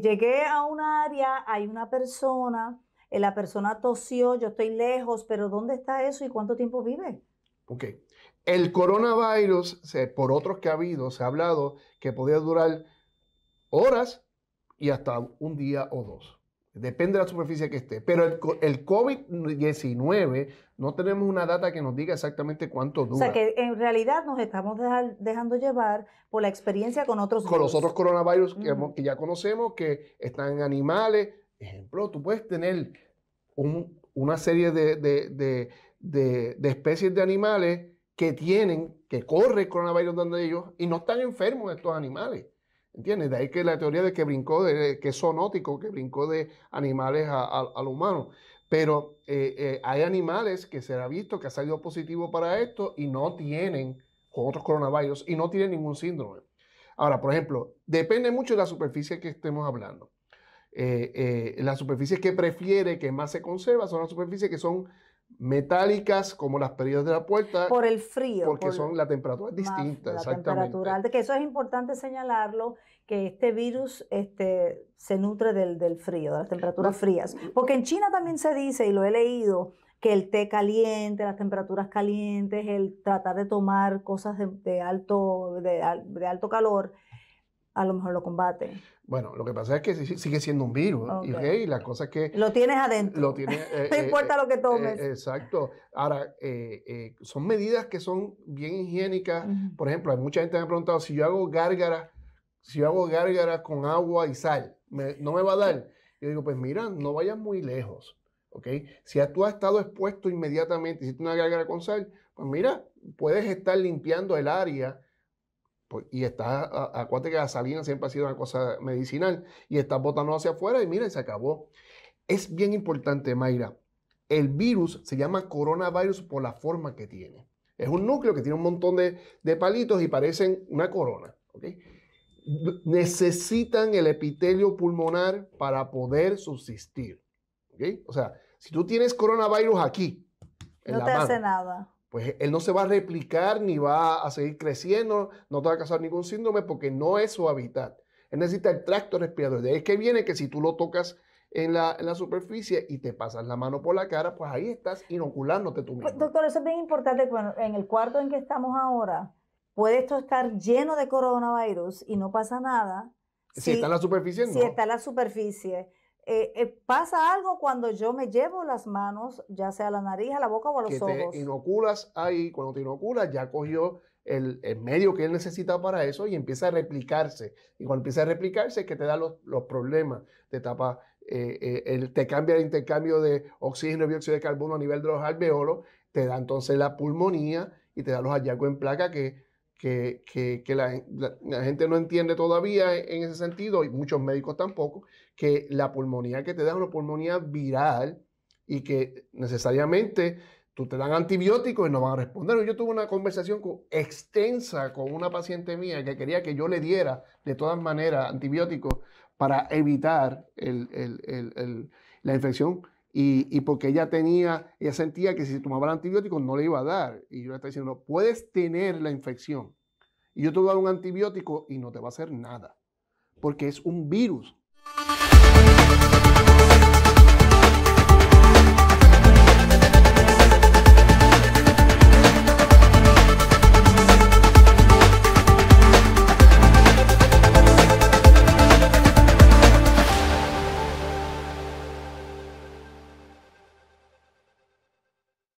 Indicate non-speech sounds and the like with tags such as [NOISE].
llegué a un área, hay una persona, eh, la persona tosió, yo estoy lejos, pero ¿dónde está eso y cuánto tiempo vive? Ok. El coronavirus, por otros que ha habido, se ha hablado que podía durar horas y hasta un día o dos. Depende de la superficie que esté. Pero el, COVID-19 no tenemos una data que nos diga exactamente cuánto dura. O sea que en realidad nos estamos dejando llevar por la experiencia con otros Con los otros coronavirus que, ya conocemos, que están en animales. Ejemplo, tú puedes tener una serie de, especies de animales que tienen, que corre coronavirus donde ellos y no están enfermos estos animales. ¿Entiendes? De ahí que la teoría de que brincó, de, que es zoonótico, que brincó de animales a, al humano. Pero eh, eh, hay animales que se ha visto que ha salido positivo para esto y no tienen, con otros coronavirus, y no tienen ningún síndrome. Ahora, por ejemplo, depende mucho de la superficie que estemos hablando. Eh, las superficies que prefiere, que más se conserva, son las superficies que son metálicas como las perillas de la puerta. Por el frío. Porque son, la temperatura distintas distinta, la exactamente. que eso es importante señalarlo, que este virus este, se nutre del, del frío, de las temperaturas frías. Porque en China también se dice, y lo he leído, que el té caliente, las temperaturas calientes, el tratar de tomar cosas de, alto, de alto calor, a lo mejor lo combate. Bueno, lo que pasa es que sigue siendo un virus, y la cosa que... Lo tienes adentro. [LAUGHS] Eh, no eh, importa eh, lo que tomes. exacto. Ahora, son medidas que son bien higiénicas. Por ejemplo, hay mucha gente me ha preguntado, si yo hago gárgara si yo hago gárgaras con agua y sal, ¿no me va a dar? Yo digo, pues mira, no vayas muy lejos, ¿ok? Si tú has estado expuesto inmediatamente, tienes una gárgara con sal, pues mira, puedes estar limpiando el área pues, y está acuérdate que la salina siempre ha sido una cosa medicinal y está botando hacia afuera y mira, se acabó. Es bien importante, Mayra. El virus se llama coronavirus por la forma que tiene. Es un núcleo que tiene un montón de, palitos y parecen una corona. Necesitan el epitelio pulmonar para poder subsistir. O sea, si tú tienes coronavirus aquí, no te hace nada pues él no se va a replicar ni va a seguir creciendo, no te va a causar ningún síndrome porque no es su hábitat. Él necesita el tracto respiratorio. De es que viene que si tú lo tocas en la, superficie y te pasas la mano por la cara, pues ahí estás inoculándote tú pues, mismo. Doctor, eso es bien importante. en el cuarto en que estamos ahora, puede esto estar lleno de coronavirus y no pasa nada. Si, está en la superficie, Si está en la superficie. Eh, eh, pasa algo cuando yo me llevo las manos, ya sea a la nariz, a la boca o a los ojos. Te inoculas ahí, cuando te inoculas ya cogió el, medio que él necesita para eso y empieza a replicarse. Y cuando empieza a replicarse es que te da los, problemas de tapa, eh, el, te cambia el intercambio de oxígeno y dióxido de carbono a nivel de los alveolos, te da entonces la pulmonía y te da los hallazgos en placa que que, la, gente no entiende todavía e, en ese sentido, y muchos médicos tampoco, que la pulmonía que te da es una pulmonía viral y que necesariamente tú te dan antibióticos y no van a responder. Yo tuve una conversación extensa con una paciente mía que quería que yo le diera de todas maneras antibióticos para evitar la infección y, porque ella tenía, ella sentía que si tomaba el antibiótico no le iba a dar. Y yo le estaba diciendo, puedes tener la infección. Y yo te voy a dar un antibiótico y no te va a hacer nada, porque es un virus.